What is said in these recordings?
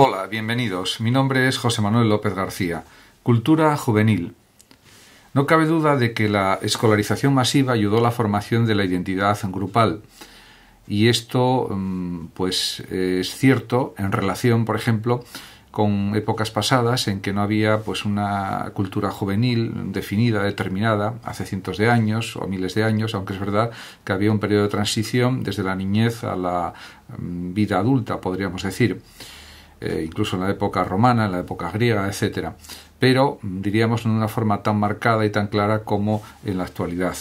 Hola, bienvenidos. Mi nombre es José Manuel López García. Cultura juvenil. No cabe duda de que la escolarización masiva ayudó a la formación de la identidad grupal. Y esto mm, pues es cierto en relación, por ejemplo, con épocas pasadas en que no había pues una cultura juvenil definida, determinada, hace cientos de años o miles de años, aunque es verdad que había un periodo de transición desde la niñez a la mm, vida adulta, podríamos decir. Eh, incluso en la época romana, en la época griega, etc. Pero mm, diríamos en una forma tan marcada y tan clara como en la actualidad.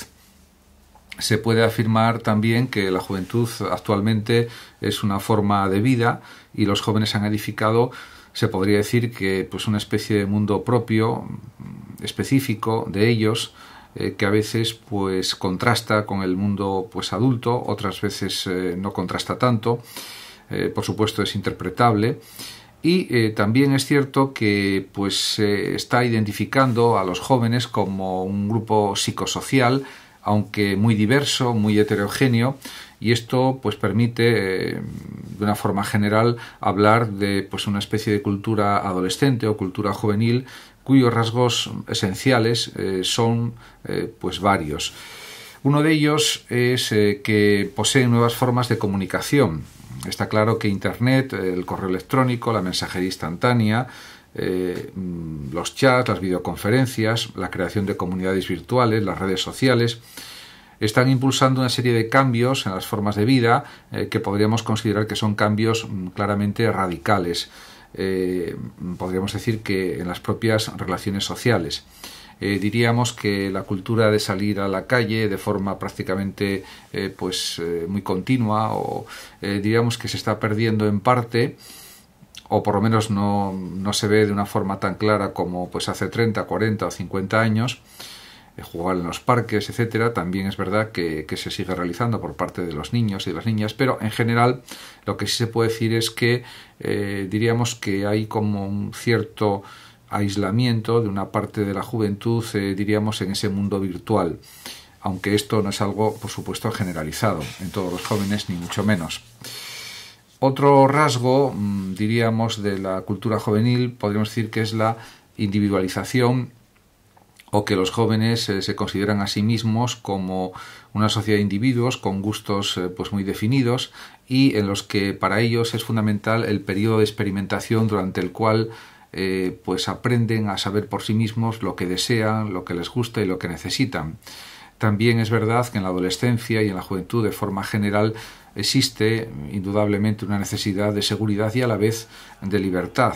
Se puede afirmar también que la juventud actualmente es una forma de vida y los jóvenes han edificado, se podría decir que pues una especie de mundo propio, mm, específico de ellos, eh, que a veces pues contrasta con el mundo pues adulto, otras veces eh, no contrasta tanto eh, por supuesto es interpretable y eh, también es cierto que pues se está identificando a los jóvenes como un grupo psicosocial aunque muy diverso, muy heterogéneo, y esto pues permite eh, de una forma general hablar de pues una especie de cultura adolescente o cultura juvenil cuyos rasgos esenciales son pues varios. Uno de ellos es que poseen nuevas formas de comunicación, Está claro que Internet, el correo electrónico, la mensajería instantánea, eh, mm, los chats, las videoconferencias, la creación de comunidades virtuales, las redes sociales, están impulsando una serie de cambios en las formas de vida eh, que podríamos considerar que son cambios mm, claramente radicales. Eh, mm, podríamos decir que en las propias relaciones sociales. Eh, diríamos que la cultura de salir a la calle de forma prácticamente eh, pues eh, muy continua o diríamos que se está perdiendo en parte o por lo menos no, no, se ve de una forma tan clara como pues hace 30, 40 o 50 años jugar en los parques, etcétera, también es verdad que, que, se sigue realizando por parte de los niños y de las niñas, pero en general lo que sí se puede decir es que diríamos que hay como un cierto aislamiento de una parte de la juventud, eh, diríamos, en ese mundo virtual, aunque esto no es algo, por supuesto, generalizado en todos los jóvenes, ni mucho menos. Otro rasgo, mm, diríamos, de la cultura juvenil, podríamos decir que es la individualización o que los jóvenes eh, se consideran a sí mismos como una sociedad de individuos con gustos eh, pues muy definidos y en los que para ellos es fundamental el periodo de experimentación durante el cual eh, pues aprenden a saber por sí mismos lo que desean, lo que les gusta y lo que necesitan. También es verdad que en la adolescencia y en la juventud de forma general existe indudablemente una necesidad de seguridad y a la vez de libertad.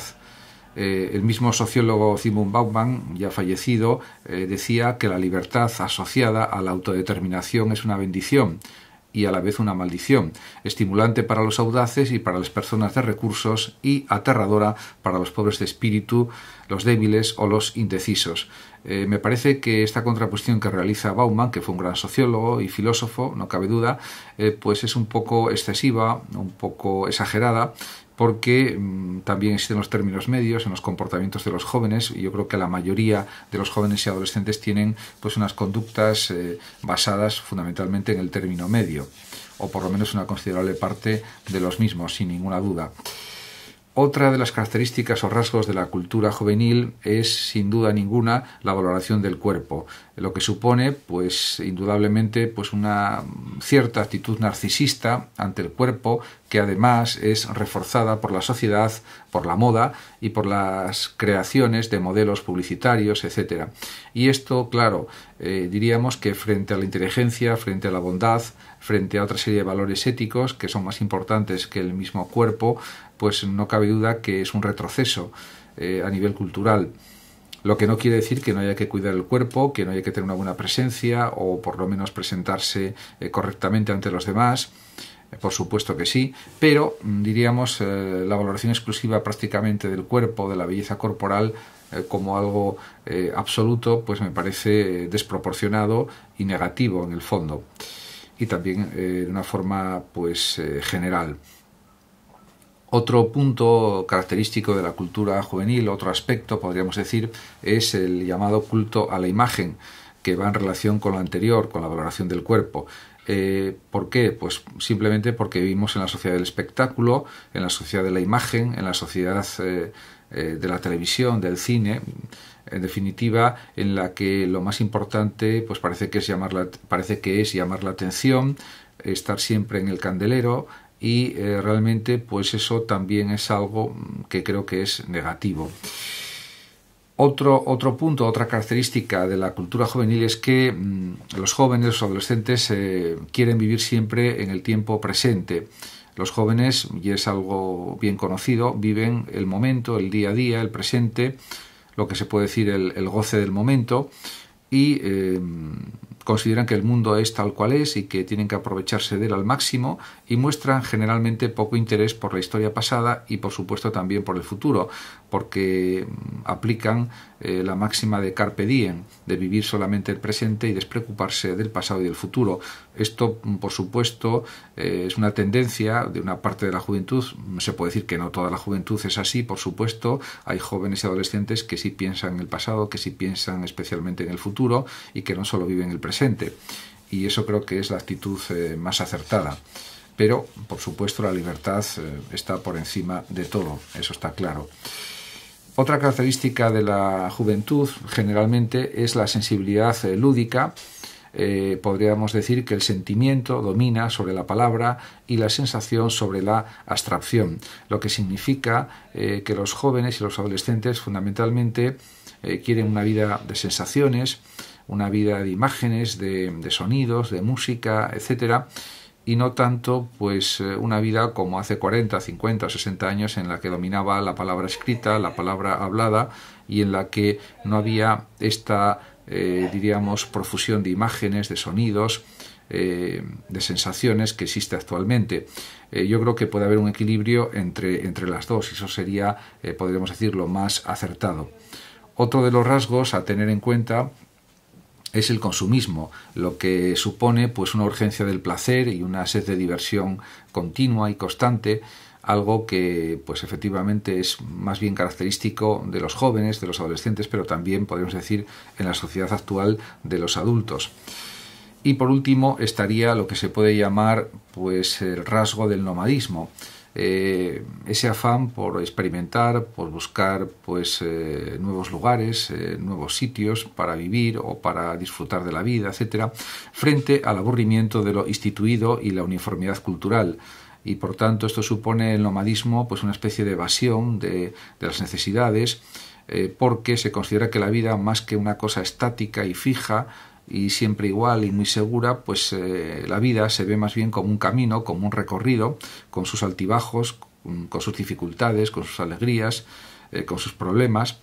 Eh, el mismo sociólogo Simon Bauman, ya fallecido, eh, decía que la libertad asociada a la autodeterminación es una bendición, y a la vez una maldición, estimulante para los audaces y para las personas de recursos y aterradora para los pobres de espíritu, los débiles o los indecisos. Eh, me parece que esta contraposición que realiza Bauman, que fue un gran sociólogo y filósofo, no cabe duda, eh, pues es un poco excesiva, un poco exagerada, porque mm, también existen los términos medios en los comportamientos de los jóvenes y yo creo que la mayoría de los jóvenes y adolescentes tienen pues unas conductas eh, basadas fundamentalmente en el término medio o por lo menos una considerable parte de los mismos, sin ninguna duda. Otra de las características o rasgos de la cultura juvenil es, sin duda ninguna, la valoración del cuerpo, lo que supone, pues, indudablemente, pues una cierta actitud narcisista ante el cuerpo, que además es reforzada por la sociedad, por la moda y por las creaciones de modelos publicitarios, etc. Y esto, claro, eh, diríamos que frente a la inteligencia, frente a la bondad, frente a otra serie de valores éticos que son más importantes que el mismo cuerpo, pues no cabe duda que es un retroceso eh, a nivel cultural. Lo que no quiere decir que no haya que cuidar el cuerpo, que no haya que tener una buena presencia o por lo menos presentarse eh, correctamente ante los demás. Eh, por supuesto que sí, pero mm, diríamos la valoración exclusiva prácticamente del cuerpo, de la belleza corporal, como algo absoluto, pues me parece desproporcionado y negativo en el fondo. Y también de una forma pues general. Otro punto característico de la cultura juvenil, otro aspecto podríamos decir, es el llamado culto a la imagen, que va en relación con lo anterior, con la valoración del cuerpo. Eh, ¿Por qué? Pues simplemente porque vivimos en la sociedad del espectáculo, en la sociedad de la imagen, en la sociedad eh, eh, de la televisión, del cine, en definitiva, en la que lo más importante pues parece que es llamar parece que es llamar la atención, estar siempre en el candelero, y eh, realmente pues eso también es algo mm, que creo que es negativo. Otro, otro punto, otra característica de la cultura juvenil es que mm, los jóvenes, los adolescentes eh, quieren vivir siempre en el tiempo presente. Los jóvenes, y es algo bien conocido, viven el momento, el día a día, el presente, lo que se puede decir el, goce del momento y eh, consideran que el mundo es tal cual es y que tienen que aprovecharse de él al máximo y muestran generalmente poco interés por la historia pasada y por supuesto también por el futuro, porque mm, aplican eh, la máxima de carpe diem, de vivir solamente el presente y despreocuparse del pasado y del futuro. Esto, mm, por supuesto, eh, es una tendencia de una parte de la juventud, se puede decir que no toda la juventud es así, por supuesto, hay jóvenes y adolescentes que sí piensan en el pasado, que sí piensan especialmente en el futuro y que no solo viven el presente, y eso creo que es la actitud eh, más acertada. Pero, por supuesto, la libertad eh, está por encima de todo, eso está claro. Otra característica de la juventud generalmente es la sensibilidad eh, lúdica. podríamos decir que el sentimiento domina sobre la palabra y la sensación sobre la abstracción, lo que significa que los jóvenes y los adolescentes fundamentalmente quieren una vida de sensaciones, una vida de imágenes, de, sonidos, de música, etcétera, y no tanto pues eh, una vida como hace 40, 50, 60 años en la que dominaba la palabra escrita, la palabra hablada y en la que no había esta eh, diríamos profusión de imágenes, de sonidos, eh, de sensaciones que existe actualmente. yo creo que puede haber un equilibrio entre, las dos y eso sería, podríamos decirlo, más acertado. Otro de los rasgos a tener en cuenta es el consumismo, lo que supone pues una urgencia del placer y una sed de diversión continua y constante, algo que pues efectivamente es más bien característico de los jóvenes, de los adolescentes, pero también podemos decir en la sociedad actual de los adultos. Y por último estaría lo que se puede llamar pues el rasgo del nomadismo eh, ese afán por experimentar, por buscar pues, eh, nuevos lugares, eh, nuevos sitios para vivir o para disfrutar de la vida, etcétera, frente al aburrimiento de lo instituido y la uniformidad cultural y por tanto esto supone el nomadismo pues una especie de evasión de, las necesidades porque se considera que la vida más que una cosa estática y fija y siempre igual y muy segura, pues eh, la vida se ve más bien como un camino, como un recorrido, con sus altibajos, con, sus dificultades, con sus alegrías, eh, con sus problemas.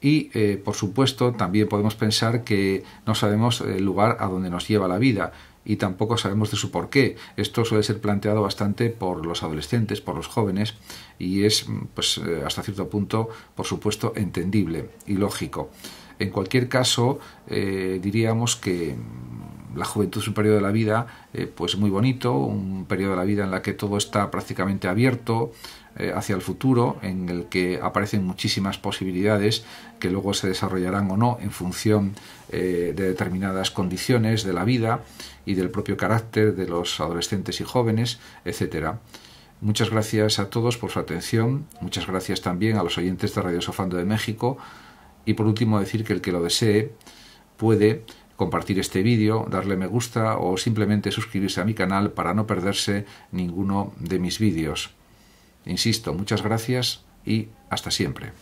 Y, eh, por supuesto, también podemos pensar que no sabemos el lugar a donde nos lleva la vida y tampoco sabemos de su porqué. Esto suele ser planteado bastante por los adolescentes, por los jóvenes, y es, pues, hasta cierto punto, por supuesto, entendible y lógico. En cualquier caso, eh, diríamos que mm, la juventud es un periodo de la vida eh, pues muy bonito, un periodo de la vida en la que todo está prácticamente abierto eh, hacia el futuro, en el que aparecen muchísimas posibilidades que luego se desarrollarán o no en función de determinadas condiciones de la vida y del propio carácter de los adolescentes y jóvenes, etcétera. Muchas gracias a todos por su atención, muchas gracias también a los oyentes de Radio Sofando de México y por último decir que el que lo desee puede compartir este vídeo, darle me gusta o simplemente suscribirse a mi canal para no perderse ninguno de mis vídeos. Insisto, muchas gracias y hasta siempre.